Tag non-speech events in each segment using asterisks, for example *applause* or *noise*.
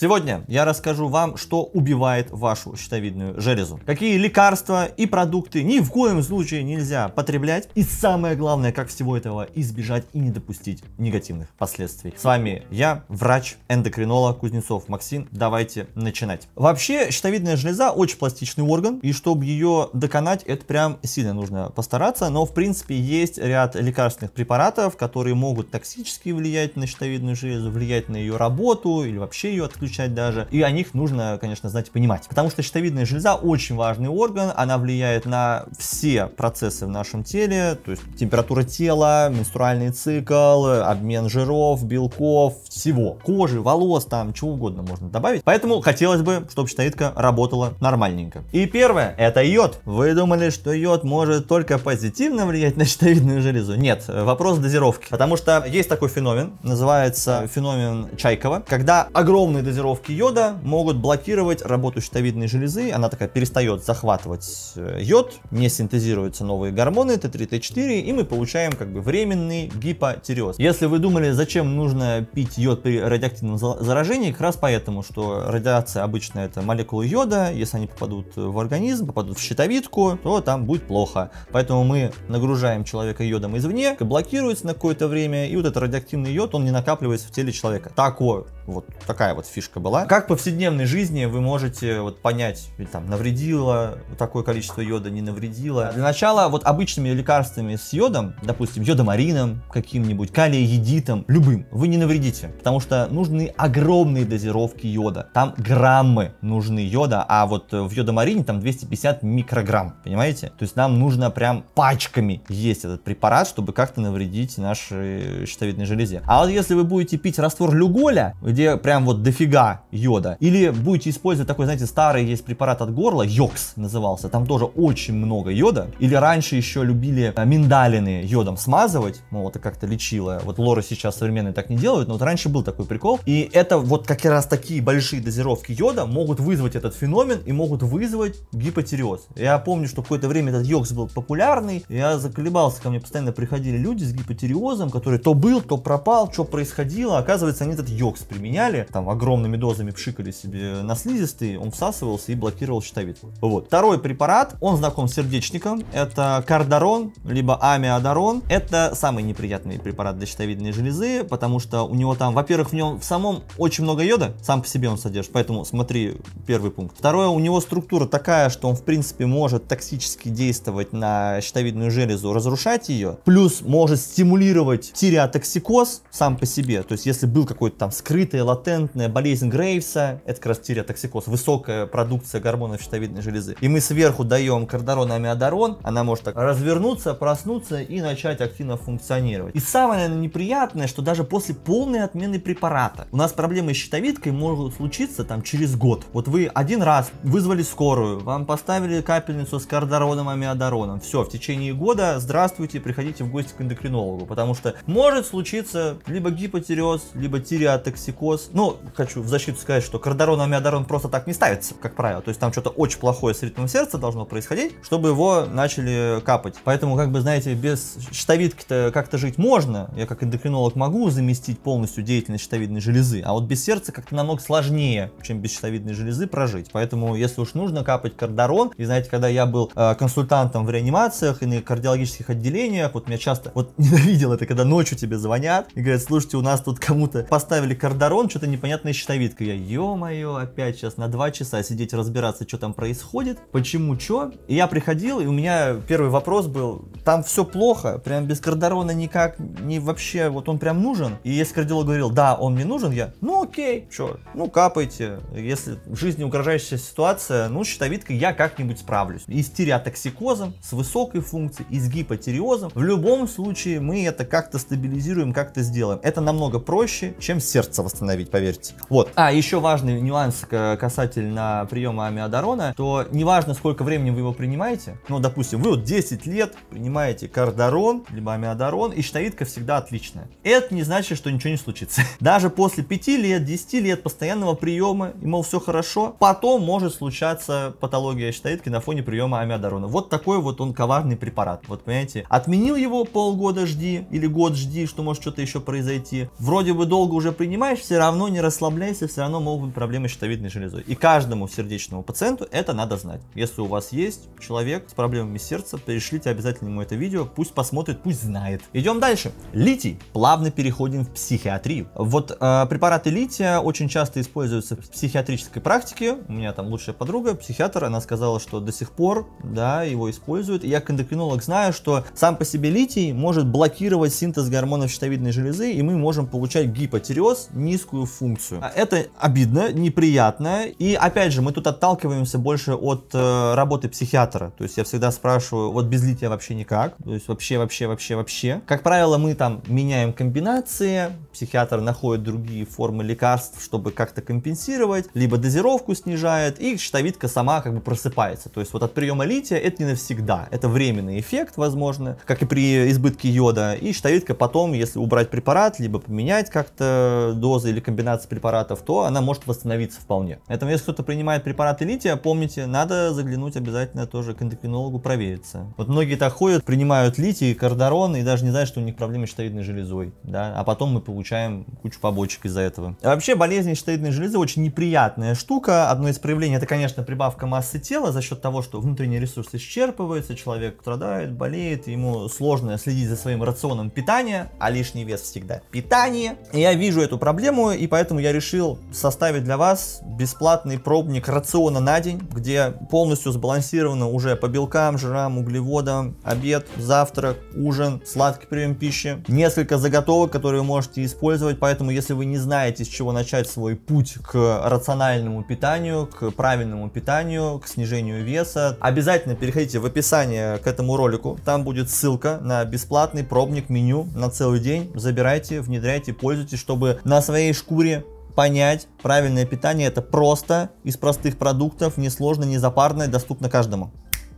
Сегодня я расскажу вам, что убивает вашу щитовидную железу. Какие лекарства и продукты ни в коем случае нельзя потреблять. И самое главное, как всего этого избежать и не допустить негативных последствий. С вами я, врач, эндокринолог Кузнецов Максим. Давайте начинать. Вообще, щитовидная железа очень пластичный орган. И чтобы ее доконать, это прям сильно нужно постараться. Но, в принципе, есть ряд лекарственных препаратов, которые могут токсически влиять на щитовидную железу, влиять на ее работу или вообще ее отключение включать даже. И о них нужно, конечно, знать и понимать. Потому что щитовидная железа очень важный орган, она влияет на все процессы в нашем теле, то есть температура тела, менструальный цикл, обмен жиров, белков, всего. Кожи, волос, там, чего угодно можно добавить. Поэтому хотелось бы, чтобы щитовидка работала нормальненько. И первое, это йод. Вы думали, что йод может только позитивно влиять на щитовидную железу? Нет, вопрос дозировки. Потому что есть такой феномен, называется феномен Чайкова, когда огромные дозировки дозировки йода могут блокировать работу щитовидной железы. Она такая перестает захватывать э, йод, не синтезируются новые гормоны Т3, Т4, и мы получаем как бы временный гипотиреоз. Если вы думали, зачем нужно пить йод при радиоактивном заражении, как раз поэтому, что радиация обычно это молекулы йода, если они попадут в организм, попадут в щитовидку, то там будет плохо. Поэтому мы нагружаем человека йодом извне, блокируется на какое-то время, и вот этот радиоактивный йод, он не накапливается в теле человека. Такое вот такая вот фишка была. Как в повседневной жизни вы можете вот понять, там, навредило такое количество йода, не навредило? Для начала вот обычными лекарствами с йодом, допустим, йодомарином каким-нибудь, калиегидитом, любым, вы не навредите, потому что нужны огромные дозировки йода. Там граммы нужны йода, а вот в йодомарине там 250 микрограмм, понимаете? То есть нам нужно прям пачками есть этот препарат, чтобы как-то навредить нашей щитовидной железе. А вот если вы будете пить раствор люголя, где где прям вот дофига йода. Или будете использовать такой, знаете, старый есть препарат от горла, йокс назывался, там тоже очень много йода. Или раньше еще любили э, миндалины йодом смазывать, вот это как-то лечило. Вот лоры сейчас современные так не делают, но вот раньше был такой прикол. И это вот как раз такие большие дозировки йода могут вызвать этот феномен и могут вызвать гипотереоз. Я помню, что какое-то время этот йокс был популярный, я заколебался, ко мне постоянно приходили люди с гипотереозом, которые то был, то пропал, что происходило, оказывается, они этот йокс применили меняли, там огромными дозами пшикали себе на слизистый, он всасывался и блокировал щитовидку. Вот. Второй препарат, он знаком с сердечником, это кардарон, либо амиадарон. Это самый неприятный препарат для щитовидной железы, потому что у него там, во-первых, в нем в самом очень много йода, сам по себе он содержит, поэтому смотри первый пункт. Второе, у него структура такая, что он в принципе может токсически действовать на щитовидную железу, разрушать ее, плюс может стимулировать тиреотоксикоз сам по себе, то есть если был какой-то там скрыт скрытая, латентная болезнь Грейвса, это как токсикоз, высокая продукция гормонов щитовидной железы. И мы сверху даем кардарон, амиодарон, она может так развернуться, проснуться и начать активно функционировать. И самое, наверное, неприятное, что даже после полной отмены препарата у нас проблемы с щитовидкой могут случиться там через год. Вот вы один раз вызвали скорую, вам поставили капельницу с кардароном, амиодароном, все, в течение года, здравствуйте, приходите в гости к эндокринологу, потому что может случиться либо гипотиреоз, либо тиреотоксикоз откос. Ну, хочу в защиту сказать, что кардарон и амиодарон просто так не ставится, как правило. То есть там что-то очень плохое с ритмом сердца должно происходить, чтобы его начали капать. Поэтому, как бы, знаете, без щитовидки-то как-то жить можно. Я как эндокринолог могу заместить полностью деятельность щитовидной железы, а вот без сердца как-то намного сложнее, чем без щитовидной железы прожить. Поэтому, если уж нужно капать кардарон, и знаете, когда я был э, консультантом в реанимациях и на кардиологических отделениях, вот меня часто, вот *laughs* ненавидел это, когда ночью тебе звонят и говорят, слушайте, у нас тут кому-то поставили кардарон, сторон, что-то непонятное щитовидка. Я, ё-моё, опять сейчас на два часа сидеть разбираться, что там происходит, почему, что. И я приходил, и у меня первый вопрос был, там все плохо, прям без Кардарона никак, не вообще, вот он прям нужен. И если кардиолог говорил, да, он мне нужен, я, ну окей, что, ну капайте, если в жизни угрожающая ситуация, ну щитовидкой я как-нибудь справлюсь. И с тиреотоксикозом, с высокой функцией, и с гипотиреозом, в любом случае мы это как-то стабилизируем, как-то сделаем. Это намного проще, чем сердце восстановить остановить, поверьте. Вот. А, еще важный нюанс э, касательно приема амиодарона, то неважно, сколько времени вы его принимаете, ну, допустим, вы вот 10 лет принимаете кардарон, либо амиодарон, и щитовидка всегда отличная. Это не значит, что ничего не случится. *laughs* Даже после 5 лет, 10 лет постоянного приема, ему все хорошо, потом может случаться патология щитовидки на фоне приема амиодарона. Вот такой вот он коварный препарат. Вот, понимаете, отменил его полгода жди или год жди, что может что-то еще произойти. Вроде бы долго уже принимаешь, все равно не расслабляйся, все равно могут быть проблемы с щитовидной железой. И каждому сердечному пациенту это надо знать. Если у вас есть человек с проблемами сердца, перешлите обязательно ему это видео, пусть посмотрит, пусть знает. Идем дальше. Литий. Плавно переходим в психиатрию. Вот э, препараты лития очень часто используются в психиатрической практике. У меня там лучшая подруга, психиатр, она сказала, что до сих пор, да, его используют. И я как эндокринолог знаю, что сам по себе литий может блокировать синтез гормонов щитовидной железы, и мы можем получать гипотиреоз, не европейскую функцию. А это обидно, неприятно. И опять же, мы тут отталкиваемся больше от э, работы психиатра. То есть я всегда спрашиваю, вот без лития вообще никак. То есть вообще, вообще, вообще, вообще. Как правило, мы там меняем комбинации, психиатр находит другие формы лекарств, чтобы как-то компенсировать, либо дозировку снижает, и щитовидка сама как бы просыпается. То есть вот от приема лития это не навсегда. Это временный эффект, возможно, как и при избытке йода. И щитовидка потом, если убрать препарат, либо поменять как-то дозы, или комбинация препаратов, то она может восстановиться вполне. Поэтому, если кто-то принимает препараты лития, помните, надо заглянуть обязательно тоже к эндокринологу провериться. Вот многие так ходят, принимают литий, кардарон и даже не знают, что у них проблемы с щитовидной железой, да, а потом мы получаем кучу побочек из-за этого. А вообще, болезнь щитовидной железы очень неприятная штука. Одно из проявлений это, конечно, прибавка массы тела за счет того, что внутренние ресурсы исчерпываются человек страдает, болеет, ему сложно следить за своим рационом питания, а лишний вес всегда питание. И я вижу эту проблему тему, и поэтому я решил составить для вас бесплатный пробник рациона на день, где полностью сбалансировано уже по белкам, жирам, углеводам, обед, завтрак, ужин, сладкий прием пищи, несколько заготовок, которые вы можете использовать, поэтому если вы не знаете, с чего начать свой путь к рациональному питанию, к правильному питанию, к снижению веса, обязательно переходите в описание к этому ролику, там будет ссылка на бесплатный пробник меню на целый день, забирайте, внедряйте, пользуйтесь, чтобы на своей своей шкуре понять правильное питание. Это просто, из простых продуктов, несложно, незапарно и доступно каждому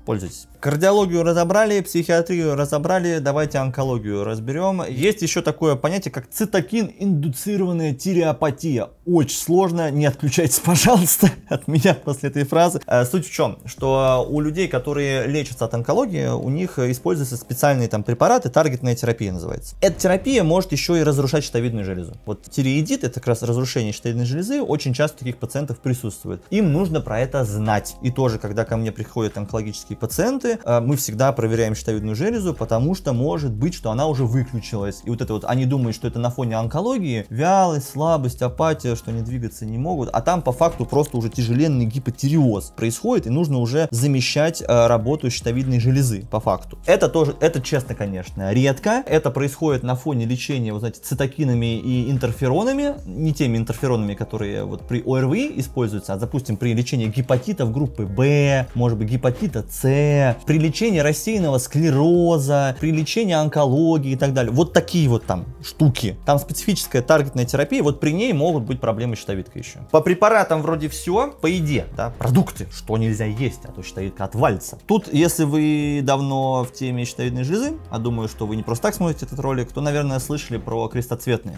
пользуйтесь. Кардиологию разобрали, психиатрию разобрали, давайте онкологию разберем. Есть еще такое понятие, как цитокин индуцированная тиреопатия. Очень сложно, не отключайтесь, *laughs* пожалуйста, от меня после этой фразы. Э, суть в чем, что у людей, которые лечатся от онкологии, у них используются специальные там препараты, таргетная терапия называется. Эта терапия может еще и разрушать щитовидную железу. Вот тиреидит, это как раз разрушение щитовидной железы, очень часто таких пациентов присутствует. Им нужно про это знать. И тоже, когда ко мне приходят онкологические онкологические пациенты, э, мы всегда проверяем щитовидную железу, потому что может быть, что она уже выключилась. И вот это вот, они думают, что это на фоне онкологии, вялость, слабость, апатия, что они двигаться не могут, а там по факту просто уже тяжеленный гипотиреоз происходит, и нужно уже замещать э, работу щитовидной железы по факту. Это тоже, это честно, конечно, редко. Это происходит на фоне лечения, вот знаете, цитокинами и интерферонами, не теми интерферонами, которые вот при ОРВИ используются, а, допустим, при лечении гепатитов группы Б, может быть, гепатита С, при при при лечении лечении склероза, онкологии и так далее, вот вот вот такие там там штуки, специфическая таргетная терапия, ней могут быть проблемы с щитовидкой еще. По препаратам вроде все, по еде, да, продукты, что нельзя есть, а то щитовидка отвалится. Тут, если вы давно в теме щитовидной железы, а думаю, что вы не просто так смотрите этот ролик, то наверное слышали про вич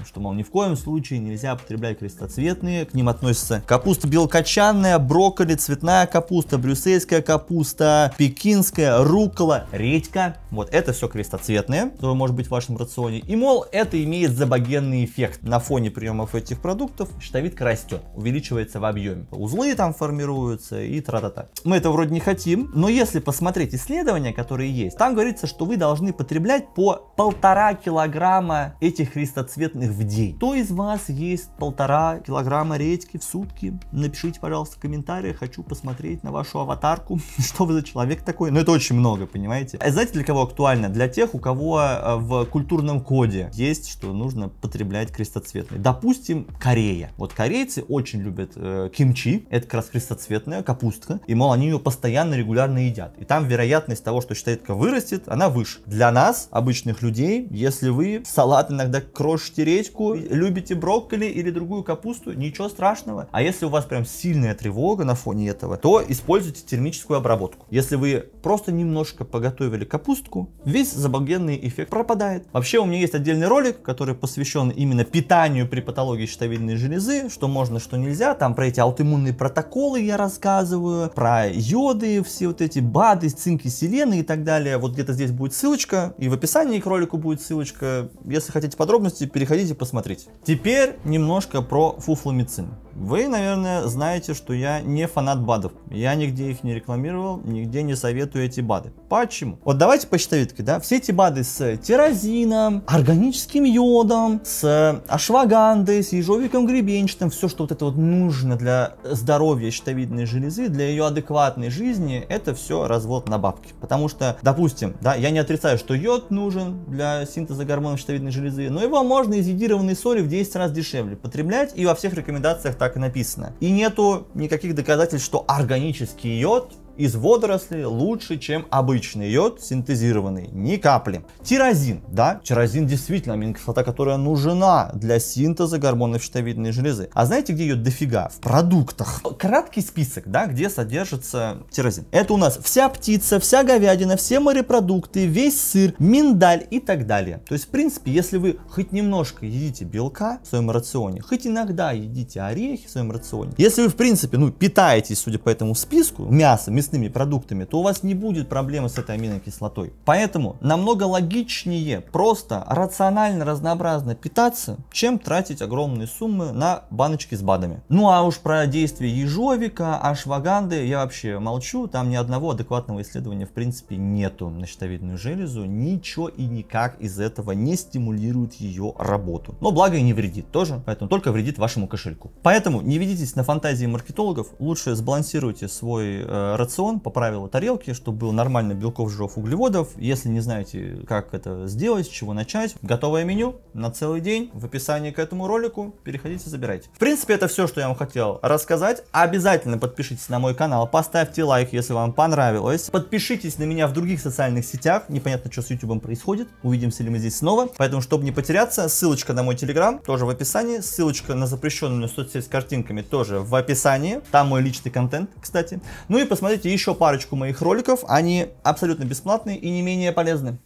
что мол ни в коем случае нельзя потреблять вич к ним вич капуста вич брокколи, цветная капуста, брюссельская капуста пекинская рукола, редька, вот это все крестоцветное, которое может быть в вашем рационе. И, мол, это имеет забагенный эффект. На фоне приемов этих продуктов щитовидка растет, увеличивается в объеме. Узлы там формируются и тра-та-та. Мы это вроде не хотим, но если посмотреть исследования, которые есть, там говорится, что вы должны потреблять по полтора килограмма этих христоцветных в день. Кто из вас есть полтора килограмма редьки в сутки? Напишите, пожалуйста, в комментариях, хочу посмотреть на вашу аватарку, *laughs* что вы за человек такой. Но ну, это очень много, понимаете? А знаете, для кого актуально для тех, у кого э, в культурном коде есть, что нужно потреблять крестоцветные. Допустим, Корея. Вот корейцы очень любят э, кимчи. Это как раз крестоцветная капустка. И, мол, они ее постоянно, регулярно едят. И там вероятность того, что щитовидка вырастет, она выше. Для нас, обычных людей, если вы салат иногда крошите редьку, любите брокколи или другую капусту, ничего страшного. А если у вас прям сильная тревога на фоне этого, то используйте термическую обработку. Если вы просто немножко поготовили капустку, курочку, весь забалденный эффект пропадает. Вообще у меня есть отдельный ролик, который посвящен именно питанию при патологии щитовидной железы, что можно, что нельзя. Там про эти аутоиммунные протоколы я рассказываю, про йоды, все вот эти БАДы, цинки, селены и так далее. Вот где-то здесь будет ссылочка, и в описании к ролику будет ссылочка. Если хотите подробности, переходите, посмотрите. Теперь немножко про фуфломицин. Вы, наверное, знаете, что я не фанат БАДов. Я нигде их не рекламировал, нигде не советую эти БАДы. Почему? Вот давайте по щитовидке, да? Все эти БАДы с тирозином, органическим йодом, с ашвагандой, с ежовиком гребенчатым, все, что вот это вот нужно для здоровья щитовидной железы, для ее адекватной жизни, это все развод на бабки. Потому что, допустим, да, я не отрицаю, что йод нужен для синтеза гормонов щитовидной железы, но его можно из едированной соли в 10 раз дешевле потреблять и во всех рекомендациях так и написано. И нету никаких доказательств, что органический йод из водорослей лучше, чем обычный йод, синтезированный, ни капли. Тирозин, да, тирозин действительно аминокислота, которая нужна для синтеза гормонов щитовидной железы. А знаете, где ее дофига? В продуктах. Краткий список, да, где содержится тирозин. Это у нас вся птица, вся говядина, все морепродукты, весь сыр, миндаль и так далее. То есть, в принципе, если вы хоть немножко едите белка в своем рационе, хоть иногда едите орехи в своем рационе, если вы, в принципе, ну, питаетесь, судя по этому списку, мясо, мясо мясными продуктами, то у вас не будет проблемы с этой аминокислотой. Поэтому намного логичнее просто рационально разнообразно питаться, чем тратить огромные суммы на баночки с БАДами. Ну а уж про действие ежовика, ашваганды я вообще молчу, там ни одного адекватного исследования в принципе нету на щитовидную железу, ничего и никак из этого не стимулирует ее работу. Но благо и не вредит тоже, поэтому только вредит вашему кошельку. Поэтому не ведитесь на фантазии маркетологов, лучше сбалансируйте свой э, рацион рацион по правилу тарелки, чтобы был нормальный белков, жиров, углеводов. Если не знаете, как это сделать, с чего начать, готовое меню на целый день в описании к этому ролику. Переходите, забирайте. В принципе, это все, что я вам хотел рассказать. Обязательно подпишитесь на мой канал, поставьте лайк, если вам понравилось. Подпишитесь на меня в других социальных сетях. Непонятно, что с YouTube происходит. Увидимся ли мы здесь снова. Поэтому, чтобы не потеряться, ссылочка на мой Telegram тоже в описании. Ссылочка на запрещенную соцсеть с картинками тоже в описании. Там мой личный контент, кстати. Ну и посмотрите посмотрите еще парочку моих роликов, они абсолютно бесплатные и не менее полезны.